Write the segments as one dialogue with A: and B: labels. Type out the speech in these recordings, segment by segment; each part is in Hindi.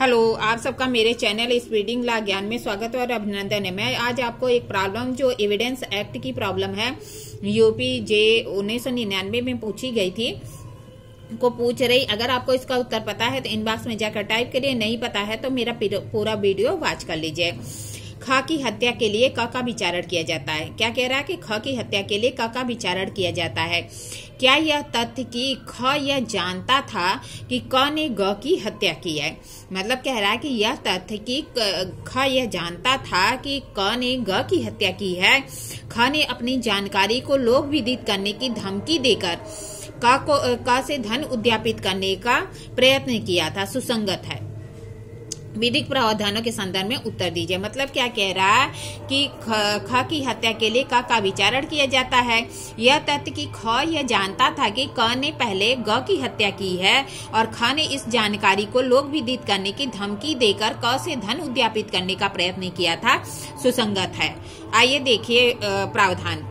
A: हेलो आप सबका मेरे चैनल स्पीडिंग ला ज्ञान में स्वागत और अभिनंदन है मैं आज आपको एक प्रॉब्लम जो एविडेंस एक्ट की प्रॉब्लम है यूपी जे उन्नीस में पूछी गई थी को पूछ रही अगर आपको इसका उत्तर पता है तो इनबॉक्स में जाकर टाइप करिए नहीं पता है तो मेरा पूरा वीडियो वॉच कर लीजिए ख की हत्या के लिए क का विचारण किया जाता है क्या कह रहा है कि ख की हत्या के लिए क का विचारण किया जाता है क्या यह तथ्य कि ख यह जानता था कि क ने ग की हत्या की है मतलब कह रहा है कि यह तथ्य कि ख यह जानता था कि क ने ग की हत्या की है ख ने अपनी जानकारी को लोक विदित करने की धमकी देकर का को का से धन उद्यापित करने का प्रयत्न किया था सुसंगत है विधिक प्रावधानों के संदर्भ में उत्तर दीजिए मतलब क्या कह रहा है कि ख, ख की हत्या के लिए क का विचारण किया जाता है यह तथ्य कि ख यह जानता था कि क ने पहले ग की हत्या की है और ख ने इस जानकारी को लोक विदित करने की धमकी देकर क से धन उद्यापित करने का प्रयत्न किया था सुसंगत है आइए देखिए प्रावधान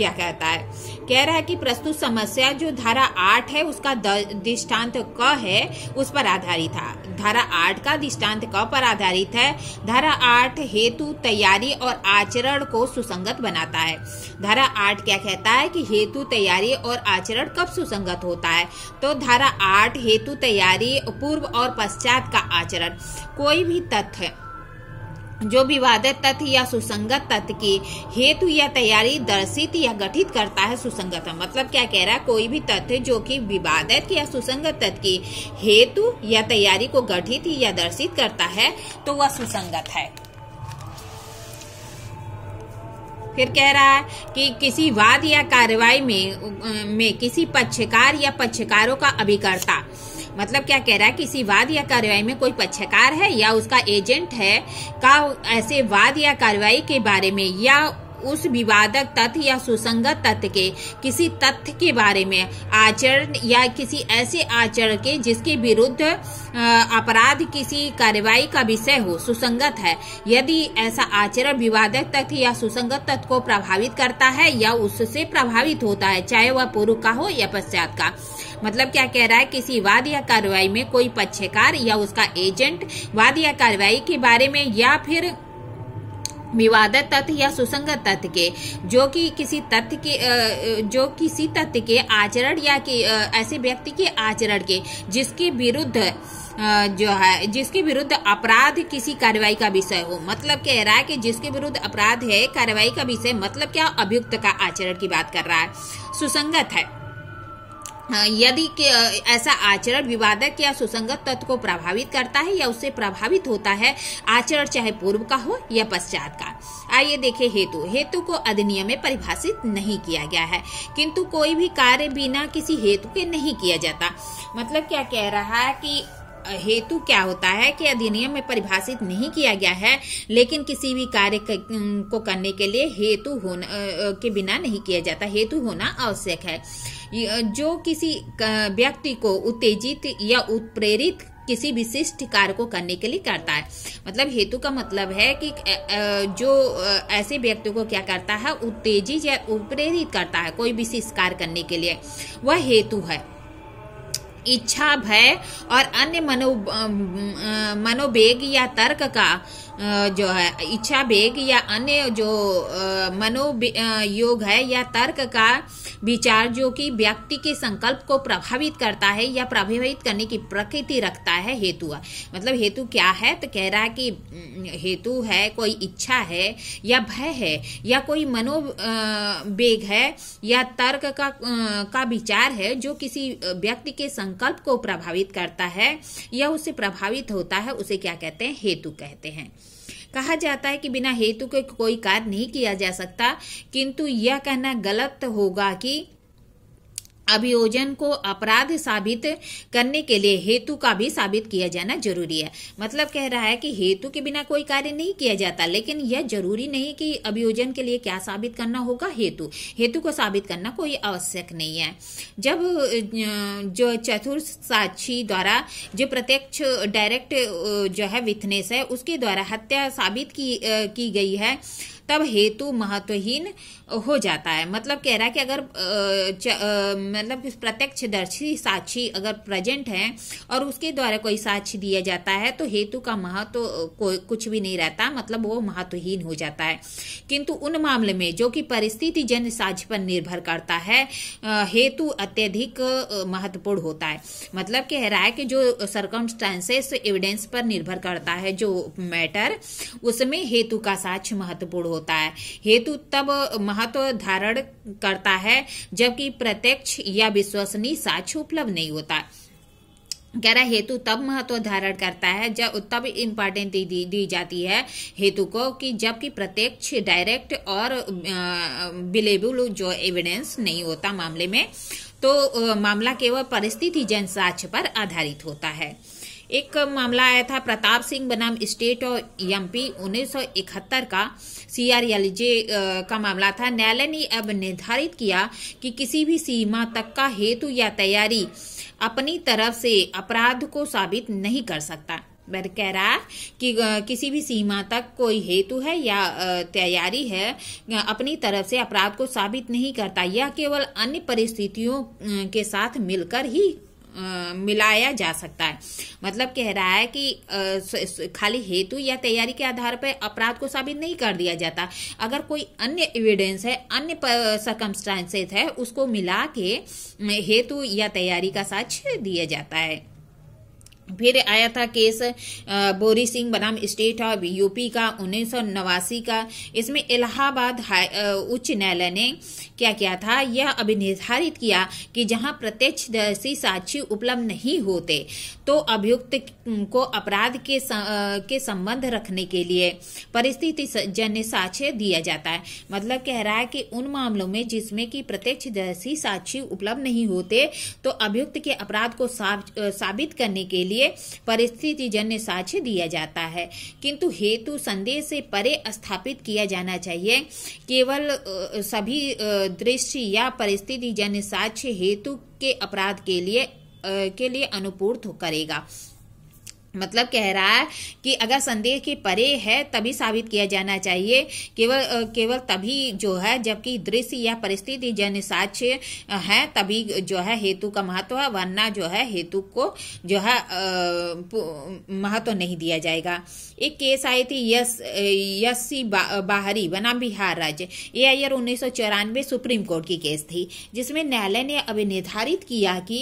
A: क्या कहता है कह रहा है कि प्रस्तुत समस्या जो धारा आठ है उसका दृष्टान्त क है उस पर आधारित था धारा आठ का दृष्टान्त क पर आधारित है धारा आठ हेतु तैयारी और आचरण को सुसंगत बनाता है धारा आठ क्या कहता है कि हेतु तैयारी और आचरण कब सुसंगत होता है तो धारा आठ हेतु तैयारी पूर्व और पश्चात का आचरण कोई भी तथ्य जो विवादित तथ्य या सुसंगत तथ्य की हेतु या तैयारी दर्शित या गठित करता है सुसंगत मतलब क्या कह रहा है कोई भी तथ्य जो कि विवादित या सुसंगत तथ्य की हेतु या तैयारी को गठित या दर्शित करता है तो वह सुसंगत है फिर कह रहा है कि किसी वाद या कार्रवाई में में किसी पक्षकार या पक्षकारों का अभिकर्ता मतलब क्या कह रहा है किसी वाद या कार्रवाई में कोई पक्षकार है या उसका एजेंट है का ऐसे वाद या कार्रवाई के बारे में या उस विवादक तथ्य या सुसंगत तथ्य के किसी तथ्य के बारे में आचरण या किसी ऐसे आचरण के जिसके विरुद्ध अपराध किसी कार्रवाई का विषय हो सुसंगत है यदि ऐसा आचरण विवादक तथ्य या सुसंगत तथ्य को प्रभावित करता है या उससे प्रभावित होता है चाहे वह पूर्व का हो या पश्चात का मतलब क्या कह रहा है किसी वाद या कार्रवाई में कोई पक्षकार या उसका एजेंट वाद या कार्रवाई के बारे में या फिर विवादक तथ्य या सुसंगत तथ्य के जो कि किसी तथ्य के जो किसी तथ्य के आचरण या कि ऐसे व्यक्ति के आचरण के जिसके विरुद्ध जो है जिसके विरुद्ध अपराध किसी कार्रवाई का विषय हो मतलब कह रहा है कि जिसके विरुद्ध अपराध है कार्रवाई का विषय मतलब क्या अभियुक्त का आचरण की बात कर रहा है सुसंगत है यदि ऐसा आचरण विवादक या सुसंगत तत्व को प्रभावित करता है या उससे प्रभावित होता है आचरण चाहे पूर्व का हो या पश्चात का आइए देखें हेतु हेतु को अधिनियम में परिभाषित नहीं किया गया है किंतु कोई भी कार्य बिना किसी हेतु के नहीं किया जाता मतलब क्या कह रहा है कि हेतु क्या होता है कि अधिनियम में परिभाषित नहीं किया गया है लेकिन किसी भी कार्य को करने के लिए हेतु होना के बिना नहीं किया जाता हेतु होना आवश्यक है जो किसी व्यक्ति को उत्तेजित या उत्प्रेरित किसी विशिष्ट कार्य को करने के लिए करता है मतलब हेतु का मतलब है कि जो ऐसे व्यक्ति को क्या करता है उत्तेजित या उत्प्रेरित करता है कोई विशिष्ट कार्य करने के लिए वह हेतु है इच्छा भय और अन्य मनो मनोवेग या तर्क का जो है इच्छा वेग या अन्य जो मनो योग है या तर्क का विचार जो कि व्यक्ति के संकल्प को प्रभावित करता है या प्रभावित करने की प्रकृति रखता है हेतु मतलब हेतु क्या है तो कह रहा है कि हेतु है कोई इच्छा है या भय है या कोई मनो वेग है या तर्क का का विचार है जो किसी व्यक्ति के संकल्प को प्रभावित करता है या उसे प्रभावित होता है उसे क्या कहते हैं हेतु कहते हैं कहा जाता है कि बिना हेतु के कोई कार्य नहीं किया जा सकता किंतु यह कहना गलत होगा कि अभियोजन को अपराध साबित करने के लिए हेतु का भी साबित किया जाना जरूरी है मतलब कह रहा है कि हेतु के बिना कोई कार्य नहीं किया जाता लेकिन यह जरूरी नहीं कि अभियोजन के लिए क्या साबित करना होगा हेतु हेतु को साबित करना कोई आवश्यक नहीं है जब जो चतुर साक्षी द्वारा जो प्रत्यक्ष डायरेक्ट जो है विथनेस है उसके द्वारा हत्या साबित की, की गई है तब हेतु महत्वहीन हो जाता है मतलब कह रहा है कि अगर मतलब प्रत्यक्षदर्शी साक्षी अगर प्रेजेंट है और उसके द्वारा कोई साक्ष दिया जाता है तो हेतु का महत्व कोई कुछ भी नहीं रहता मतलब वो महत्वहीन हो जाता है किंतु उन मामले में जो कि परिस्थिति जन साक्ष पर निर्भर करता है हेतु अत्यधिक महत्वपूर्ण होता है मतलब कह रहा है कि जो सर्कमस्टांसेस एविडेंस पर निर्भर करता है जो मैटर उसमें हेतु का साक्ष महत्वपूर्ण होता होता है हेतु तब महत्व धारण करता है जबकि प्रत्यक्ष या विश्वसनीय साक्ष्य उपलब्ध नहीं होता कह रहा हेतु तब महत्व धारण करता है जब तब इम्पोर्टेंट दी, दी दी जाती है हेतु को कि जबकि प्रत्यक्ष डायरेक्ट और बिलेबुल जो एविडेंस नहीं होता मामले में तो मामला केवल परिस्थिति जन साक्ष्य पर आधारित होता है एक मामला आया था प्रताप सिंह बनाम स्टेट और एमपी 1971 का सीआरएलजे का मामला था न्यायालय ने अब निर्धारित किया कि किसी भी सीमा तक का हेतु या तैयारी अपनी तरफ से अपराध को साबित नहीं कर सकता बर कह रहा कि किसी भी सीमा तक कोई हेतु है या तैयारी है अपनी तरफ से अपराध को साबित नहीं करता यह केवल अन्य परिस्थितियों के साथ मिलकर ही मिलाया जा सकता है मतलब कह रहा है कि खाली हेतु या तैयारी के आधार पर अपराध को साबित नहीं कर दिया जाता अगर कोई अन्य एविडेंस है अन्य सर्कमस्टांसेस है उसको मिला के हेतु या तैयारी का साक्ष दिया जाता है फिर आया था केस बोरी सिंह बनाम स्टेट ऑफ यूपी का उन्नीस का इसमें इलाहाबाद उच्च न्यायालय ने क्या किया था यह अभी निर्धारित किया कि जहां प्रत्यक्षदर्शी साक्षी उपलब्ध नहीं होते तो अभियुक्त को अपराध के के संबंध रखने के लिए परिस्थिति जन्य साक्ष्य दिया जाता है मतलब कह रहा है कि उन मामलों में जिसमें कि प्रत्यक्षदर्शी साक्षी उपलब्ध नहीं होते तो अभियुक्त के अपराध को साबित करने के लिए परिस्थिति जन्य साक्ष्य दिया जाता है किंतु हेतु संदेह से परे स्थापित किया जाना चाहिए केवल सभी दृश्य या परिस्थिति जन साक्ष्य हेतु के अपराध के लिए के लिए अनुपूर्त करेगा मतलब कह रहा है कि अगर संदेह के परे है तभी साबित किया जाना चाहिए केवल केवल तभी जो है जबकि दृश्य या परिस्थिति जन साक्ष्य है तभी जो है हेतु का महत्व है वरना जो है हेतु को जो है महत्व नहीं दिया जाएगा एक केस आई थी यस सी बा, बाहरी बनाम बिहार राज्य ए आयर उन्नीस सुप्रीम कोर्ट की केस थी जिसमें न्यायालय ने अभी निर्धारित किया कि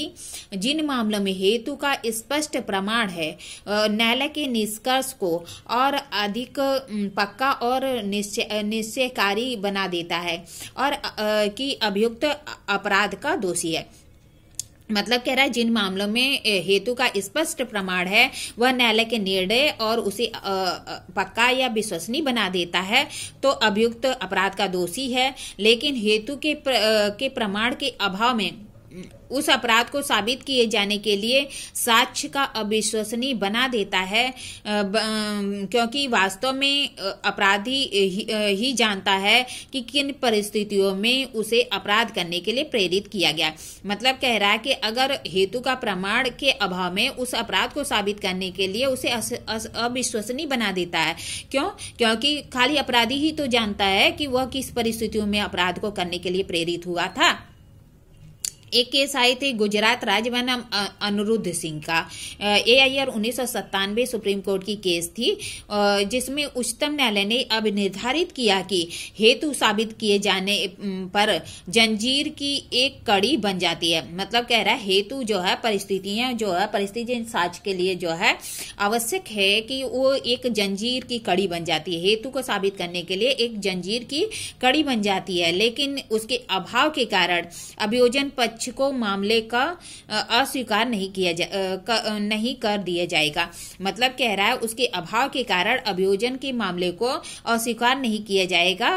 A: जिन मामलों में हेतु का स्पष्ट प्रमाण है न्यायालय के निष्कर्ष को और अधिक पक्का और निश्चय निश्चयकारी बना देता है और कि अभियुक्त अपराध का दोषी है मतलब कह रहा है जिन मामलों में हेतु का स्पष्ट प्रमाण है वह न्यायालय के निर्णय और उसे पक्का या विश्वसनीय बना देता है तो अभियुक्त अपराध का दोषी है लेकिन हेतु के प्र, के प्रमाण के अभाव में उस अपराध को साबित किए जाने के लिए साक्ष्य का अविश्वसनीय बना देता है क्योंकि वास्तव में अपराधी ही, जानता है कि किन परिस्थितियों में उसे अपराध करने के लिए प्रेरित किया गया मतलब कह रहा है कि अगर हेतु का प्रमाण के अभाव में उस अपराध को साबित करने के लिए उसे अविश्वसनीय बना देता है क्यों क्योंकि खाली अपराधी ही तो जानता है कि वह किस परिस्थितियों में अपराध को करने के लिए प्रेरित हुआ था एक केस आए थे गुजरात राज्य राज्यवन अनिरुद्ध सिंह का ए आई आर उन्नीस सुप्रीम कोर्ट की केस थी जिसमें उच्चतम न्यायालय ने अब निर्धारित किया कि हेतु साबित किए जाने पर जंजीर की एक कड़ी बन जाती है मतलब कह रहा है हेतु जो है परिस्थितियां जो है परिस्थिति साक्ष के लिए जो है आवश्यक है कि वो एक जंजीर की कड़ी बन जाती है हेतु को साबित करने के लिए एक जंजीर की कड़ी बन जाती है लेकिन उसके अभाव के कारण अभियोजन पक्ष को मामले का अस्वीकार नहीं किया जा नहीं कर दिया जाएगा मतलब कह रहा है उसके अभाव के कारण अभियोजन के मामले को अस्वीकार नहीं किया जाएगा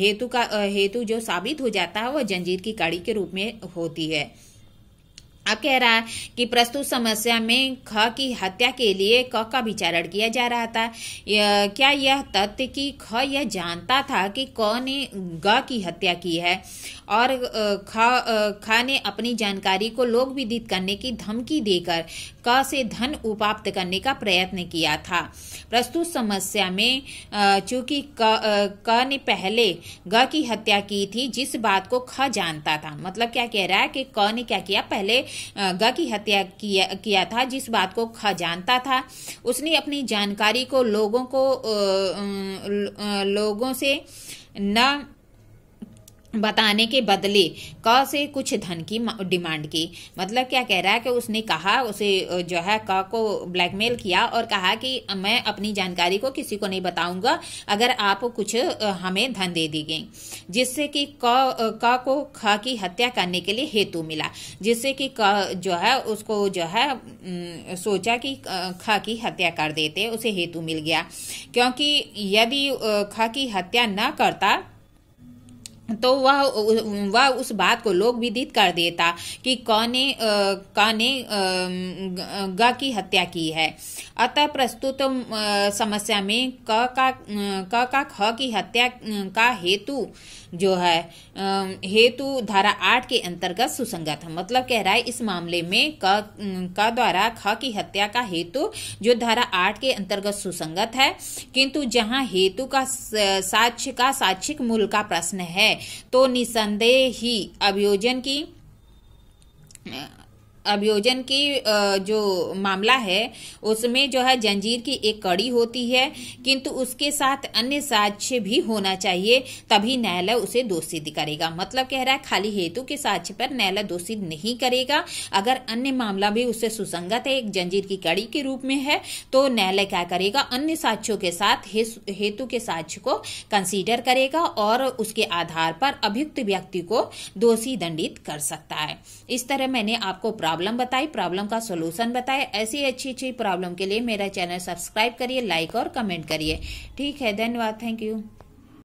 A: हेतु का हेतु जो साबित हो जाता है वह जंजीर की कड़ी के रूप में होती है अब कह रहा है कि प्रस्तुत समस्या में ख की हत्या के लिए क का विचारण किया जा रहा था यह, क्या यह तथ्य कि ख यह जानता था कि क ने ग की हत्या की है और ख ख ने अपनी जानकारी को लोक विदित करने की धमकी देकर क से धन उपाप्त करने का प्रयत्न किया था प्रस्तुत समस्या में चूंकि क, क ने पहले ग की हत्या की थी जिस बात को ख जानता था मतलब क्या कह रहा है कि क ने क्या किया पहले ग की हत्या किया, किया था जिस बात को ख जानता था उसने अपनी जानकारी को लोगों को लोगों से न बताने के बदले क से कुछ धन की डिमांड की मतलब क्या कह रहा है कि उसने कहा उसे जो है क को ब्लैकमेल किया और कहा कि मैं अपनी जानकारी को किसी को नहीं बताऊंगा अगर आप कुछ हमें धन दे गई जिससे कि क क को ख की हत्या करने के लिए हेतु मिला जिससे कि क जो है उसको जो है सोचा कि ख की हत्या कर देते उसे हेतु मिल गया क्योंकि यदि ख की हत्या न करता तो वह वह उस बात को लोग विदित कर देता कि कौने कौने ग की हत्या की है अतः प्रस्तुत समस्या में क का क का ख की हत्या का हेतु जो है हेतु धारा आठ के अंतर्गत सुसंगत है मतलब कह रहा है इस मामले में क का द्वारा ख की हत्या का हेतु जो धारा आठ के अंतर्गत सुसंगत है किंतु जहां हेतु का साक्ष्य का साक्षिक मूल का प्रश्न है तो निसंदेह ही अभियोजन की अभियोजन की जो मामला है उसमें जो है जंजीर की एक कड़ी होती है किंतु उसके साथ अन्य साक्ष्य भी होना चाहिए तभी न्यायालय उसे दोषी करेगा मतलब कह रहा है खाली हेतु के साक्ष्य पर न्यायालय दोषी नहीं करेगा अगर अन्य मामला भी उससे सुसंगत है एक जंजीर की कड़ी के रूप में है तो न्यायालय क्या करेगा अन्य साक्ष्यों के साथ हेतु के साक्ष्य को कंसिडर करेगा और उसके आधार पर अभियुक्त व्यक्ति को दोषी दंडित कर सकता है इस तरह मैंने आपको प्राप्त प्रॉब्लम बताई प्रॉब्लम का सोल्यूशन बताए ऐसी अच्छी अच्छी प्रॉब्लम के लिए मेरा चैनल सब्सक्राइब करिए लाइक और कमेंट करिए ठीक है धन्यवाद थैंक यू